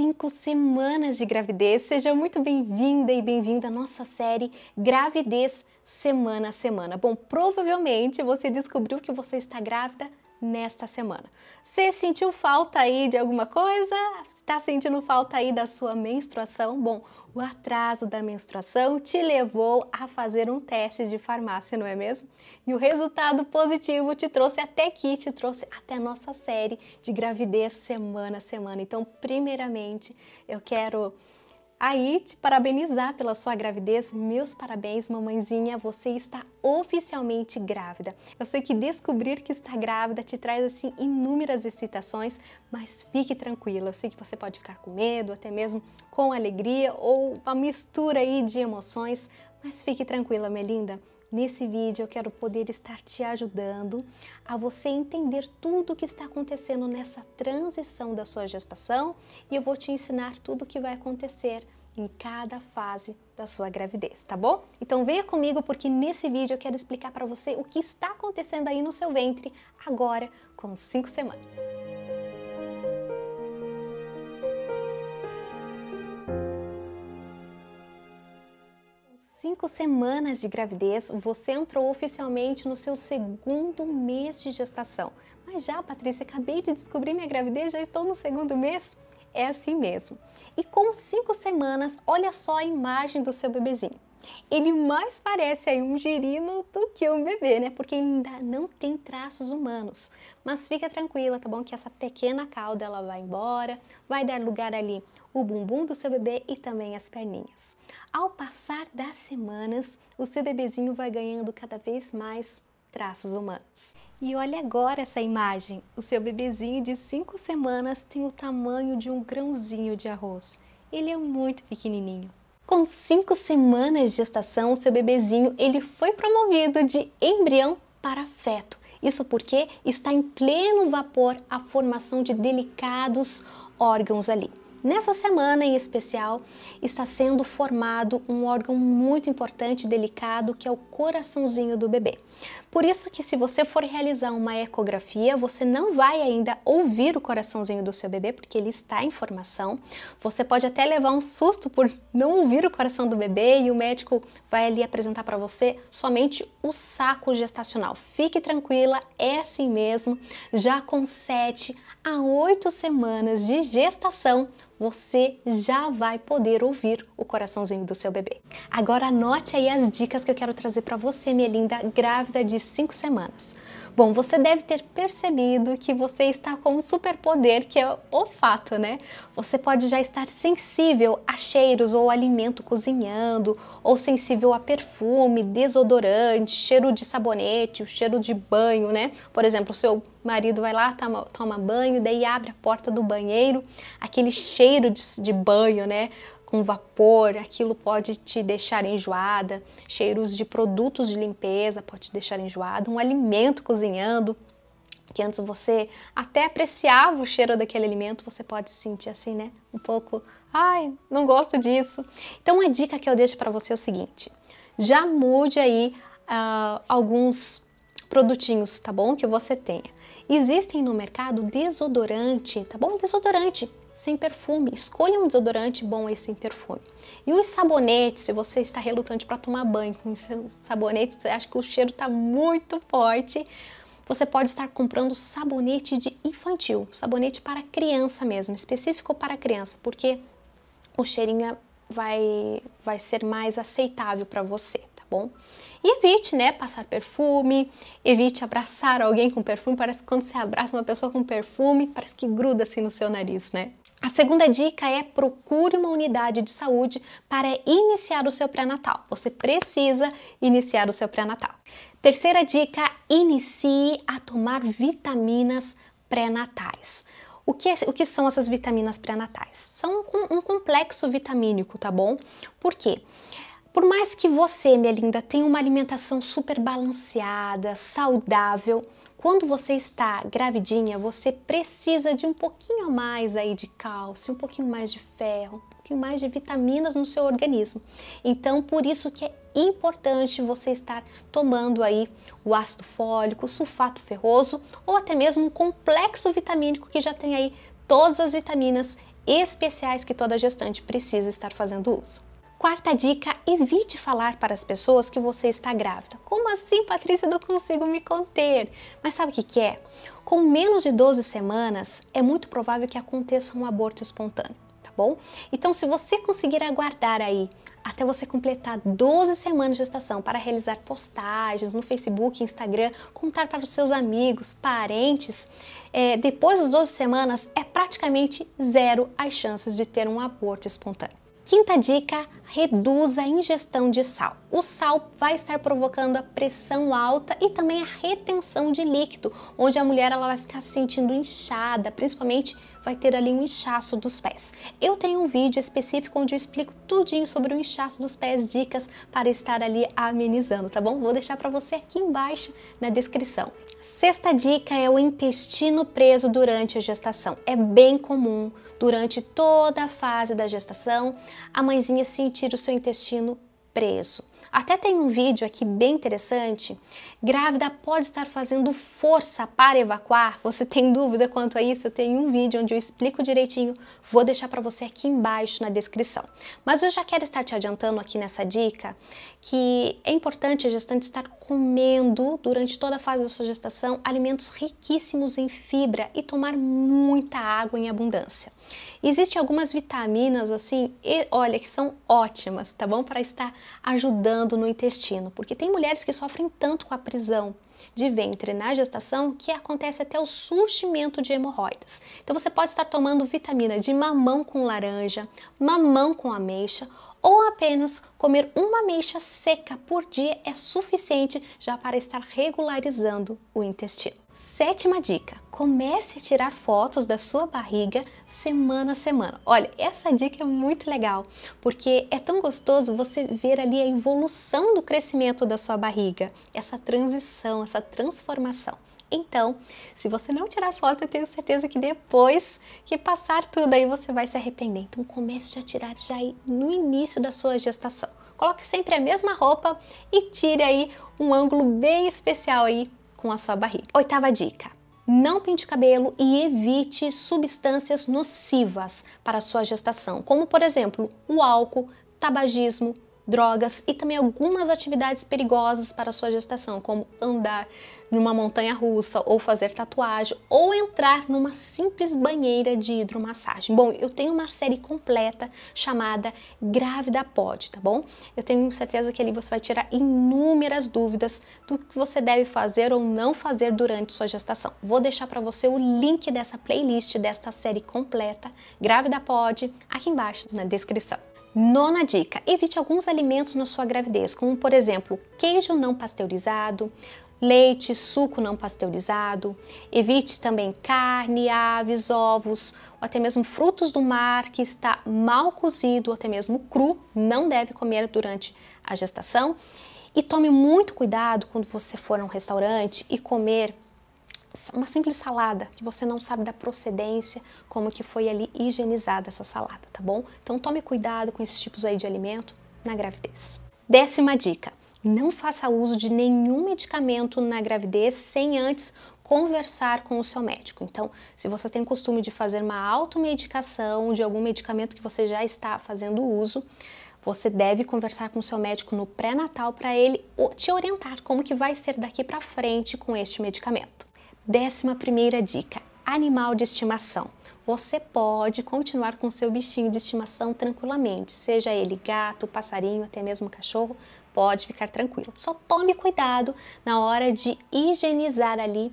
cinco semanas de gravidez. Seja muito bem-vinda e bem-vinda à nossa série Gravidez Semana a Semana. Bom, provavelmente você descobriu que você está grávida nesta semana. Você sentiu falta aí de alguma coisa? Está sentindo falta aí da sua menstruação? Bom, o atraso da menstruação te levou a fazer um teste de farmácia, não é mesmo? E o resultado positivo te trouxe até aqui, te trouxe até a nossa série de gravidez semana a semana. Então, primeiramente, eu quero aí te parabenizar pela sua gravidez. Meus parabéns, mamãezinha, você está oficialmente grávida. Eu sei que descobrir que está grávida te traz assim inúmeras excitações, mas fique tranquila. Eu sei que você pode ficar com medo, até mesmo com alegria ou uma mistura aí de emoções, mas fique tranquila, minha linda. Nesse vídeo eu quero poder estar te ajudando a você entender tudo o que está acontecendo nessa transição da sua gestação e eu vou te ensinar tudo o que vai acontecer em cada fase da sua gravidez, tá bom? Então venha comigo porque nesse vídeo eu quero explicar para você o que está acontecendo aí no seu ventre agora com 5 semanas. cinco semanas de gravidez, você entrou oficialmente no seu segundo mês de gestação. Mas já, Patrícia, acabei de descobrir minha gravidez, já estou no segundo mês? É assim mesmo. E com cinco semanas, olha só a imagem do seu bebezinho. Ele mais parece aí um girino do que um bebê, né? Porque ele ainda não tem traços humanos. Mas fica tranquila, tá bom? Que essa pequena cauda ela vai embora, vai dar lugar ali o bumbum do seu bebê e também as perninhas. Ao passar das semanas, o seu bebezinho vai ganhando cada vez mais traços humanos. E olha agora essa imagem. O seu bebezinho de 5 semanas tem o tamanho de um grãozinho de arroz. Ele é muito pequenininho. Com cinco semanas de gestação, seu bebezinho ele foi promovido de embrião para feto. Isso porque está em pleno vapor a formação de delicados órgãos ali. Nessa semana em especial, está sendo formado um órgão muito importante e delicado que é o coraçãozinho do bebê. Por isso que se você for realizar uma ecografia, você não vai ainda ouvir o coraçãozinho do seu bebê, porque ele está em formação. Você pode até levar um susto por não ouvir o coração do bebê e o médico vai ali apresentar para você somente o saco gestacional. Fique tranquila, é assim mesmo. Já com 7 a 8 semanas de gestação, você já vai poder ouvir o coraçãozinho do seu bebê. Agora anote aí as dicas que eu quero trazer para você, minha linda, grávida de 5 semanas. Bom, você deve ter percebido que você está com um superpoder que é o olfato, né? Você pode já estar sensível a cheiros ou alimento cozinhando, ou sensível a perfume, desodorante, cheiro de sabonete, o cheiro de banho, né? Por exemplo, seu marido vai lá, toma, toma banho, daí abre a porta do banheiro, aquele cheiro cheiro de, de banho, né? com vapor, aquilo pode te deixar enjoada, cheiros de produtos de limpeza pode te deixar enjoada, um alimento cozinhando, que antes você até apreciava o cheiro daquele alimento, você pode sentir assim, né? Um pouco, ai, não gosto disso. Então, a dica que eu deixo para você é o seguinte: já mude aí uh, alguns produtinhos, tá bom? Que você tenha. Existem no mercado desodorante, tá bom? Desodorante sem perfume. Escolha um desodorante bom e sem perfume. E os sabonetes, se você está relutante para tomar banho com os sabonetes, você acha que o cheiro está muito forte, você pode estar comprando sabonete de infantil, sabonete para criança mesmo, específico para criança, porque o cheirinho é, vai, vai ser mais aceitável para você bom? E evite, né, passar perfume, evite abraçar alguém com perfume, parece que quando você abraça uma pessoa com perfume, parece que gruda assim no seu nariz, né? A segunda dica é procure uma unidade de saúde para iniciar o seu pré-natal. Você precisa iniciar o seu pré-natal. Terceira dica, inicie a tomar vitaminas pré-natais. O que, é, o que, são essas vitaminas pré-natais? São um, um, complexo vitamínico, tá bom? Por quê? Por mais que você, minha linda, tenha uma alimentação super balanceada, saudável, quando você está gravidinha, você precisa de um pouquinho a mais aí de cálcio, um pouquinho mais de ferro, um pouquinho mais de vitaminas no seu organismo. Então, por isso que é importante você estar tomando aí o ácido fólico, o sulfato ferroso ou até mesmo um complexo vitamínico que já tem aí todas as vitaminas especiais que toda gestante precisa estar fazendo uso. Quarta dica: evite falar para as pessoas que você está grávida. Como assim, Patrícia? Eu não consigo me conter. Mas sabe o que, que é? Com menos de 12 semanas, é muito provável que aconteça um aborto espontâneo, tá bom? Então, se você conseguir aguardar aí até você completar 12 semanas de gestação para realizar postagens no Facebook, Instagram, contar para os seus amigos, parentes, é, depois das 12 semanas é praticamente zero as chances de ter um aborto espontâneo. Quinta dica: reduz a ingestão de sal. O sal vai estar provocando a pressão alta e também a retenção de líquido, onde a mulher ela vai ficar sentindo inchada, principalmente vai ter ali um inchaço dos pés. Eu tenho um vídeo específico onde eu explico tudinho sobre o inchaço dos pés, dicas para estar ali amenizando, tá bom? Vou deixar para você aqui embaixo na descrição. Sexta dica é o intestino preso durante a gestação. É bem comum durante toda a fase da gestação a mãezinha sentir sentir o seu intestino preso. Até tem um vídeo aqui bem interessante. Grávida pode estar fazendo força para evacuar? Você tem dúvida quanto a isso? Eu tenho um vídeo onde eu explico direitinho. Vou deixar para você aqui embaixo na descrição. Mas eu já quero estar te adiantando aqui nessa dica que é importante a gestante estar comendo durante toda a fase da sua gestação alimentos riquíssimos em fibra e tomar muita água em abundância. Existem algumas vitaminas assim, e, olha, que são ótimas, tá bom? Para estar ajudando no intestino, porque tem mulheres que sofrem tanto com a prisão de ventre na gestação que acontece até o surgimento de hemorroidas. Então você pode estar tomando vitamina de mamão com laranja, mamão com ameixa ou apenas comer uma ameixa seca por dia é suficiente já para estar regularizando o intestino. Sétima dica: comece a tirar fotos da sua barriga semana a semana. Olha, essa dica é muito legal, porque é tão gostoso você ver ali a evolução do crescimento da sua barriga, essa transição, essa transformação. Então, se você não tirar foto, eu tenho certeza que depois que passar tudo aí você vai se arrepender. Então, comece a tirar já no início da sua gestação. Coloque sempre a mesma roupa e tire aí um ângulo bem especial aí com a sua barriga. Oitava dica: não pinte o cabelo e evite substâncias nocivas para a sua gestação, como por exemplo o álcool, tabagismo, drogas e também algumas atividades perigosas para a sua gestação, como andar numa montanha russa, ou fazer tatuagem, ou entrar numa simples banheira de hidromassagem. Bom, eu tenho uma série completa chamada Grávida Pode, tá bom? Eu tenho certeza que ali você vai tirar inúmeras dúvidas do que você deve fazer ou não fazer durante sua gestação. Vou deixar para você o link dessa playlist, desta série completa, Grávida Pode, aqui embaixo na descrição. Nona dica: evite alguns alimentos na sua gravidez, como por exemplo, queijo não pasteurizado, leite, suco não pasteurizado. Evite também carne, aves, ovos, ou até mesmo frutos do mar que está mal cozido, ou até mesmo cru, não deve comer durante a gestação. E tome muito cuidado quando você for a um restaurante e comer uma simples salada que você não sabe da procedência, como que foi ali higienizada essa salada, tá bom? Então tome cuidado com esses tipos aí de alimento na gravidez. Décima dica: não faça uso de nenhum medicamento na gravidez sem antes conversar com o seu médico. Então, se você tem costume de fazer uma automedicação de algum medicamento que você já está fazendo uso, você deve conversar com o seu médico no pré-natal para ele te orientar como que vai ser daqui para frente com este medicamento. Décima primeira dica: animal de estimação. Você pode continuar com seu bichinho de estimação tranquilamente, seja ele gato, passarinho, até mesmo cachorro, pode ficar tranquilo. Só tome cuidado na hora de higienizar ali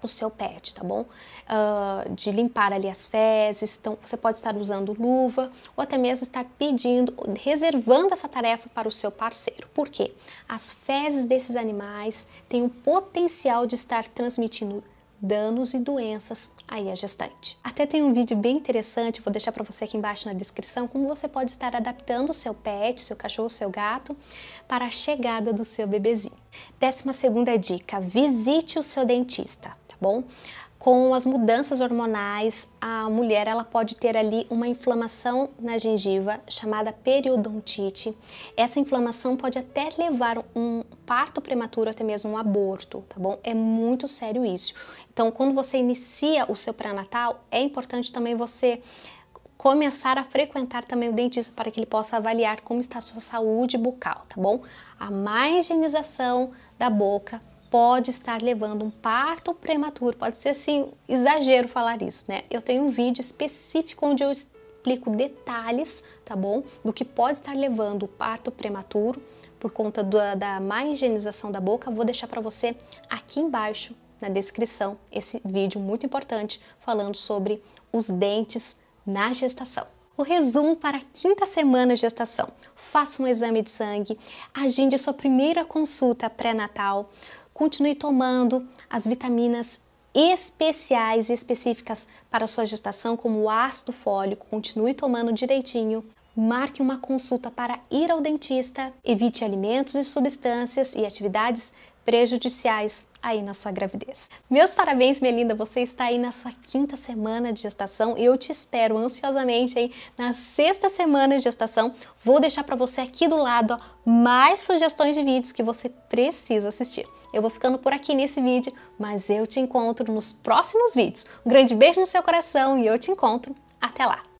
o seu pet, tá bom? Uh, de limpar ali as fezes, então você pode estar usando luva ou até mesmo estar pedindo, reservando essa tarefa para o seu parceiro. Por quê? As fezes desses animais têm o potencial de estar transmitindo danos e doenças aí à gestante. Até tem um vídeo bem interessante, vou deixar para você aqui embaixo na descrição, como você pode estar adaptando o seu pet, seu cachorro, seu gato para a chegada do seu bebezinho. Décima segunda dica: visite o seu dentista, tá bom? Com as mudanças hormonais, a mulher ela pode ter ali uma inflamação na gengiva chamada periodontite. Essa inflamação pode até levar um parto prematuro, até mesmo um aborto, tá bom? É muito sério isso. Então, quando você inicia o seu pré-natal, é importante também você começar a frequentar também o dentista para que ele possa avaliar como está a sua saúde bucal, tá bom? A má higienização da boca pode estar levando um parto prematuro, pode ser assim, exagero falar isso, né? Eu tenho um vídeo específico onde eu explico detalhes, tá bom? Do que pode estar levando o parto prematuro por conta do, da má higienização da boca. Vou deixar para você aqui embaixo na descrição esse vídeo muito importante falando sobre os dentes na gestação. O resumo para a quinta semana de gestação: faça um exame de sangue, agende a sua primeira consulta pré-natal, continue tomando as vitaminas especiais e específicas para a sua gestação, como o ácido fólico, continue tomando direitinho. Marque uma consulta para ir ao dentista, evite alimentos e substâncias e atividades prejudiciais aí na sua gravidez. Meus parabéns, minha linda, você está aí na sua quinta semana de gestação e eu te espero ansiosamente aí na sexta semana de gestação. Vou deixar para você aqui do lado ó, mais sugestões de vídeos que você precisa assistir. Eu vou ficando por aqui nesse vídeo, mas eu te encontro nos próximos vídeos. Um grande beijo no seu coração e eu te encontro. Até lá!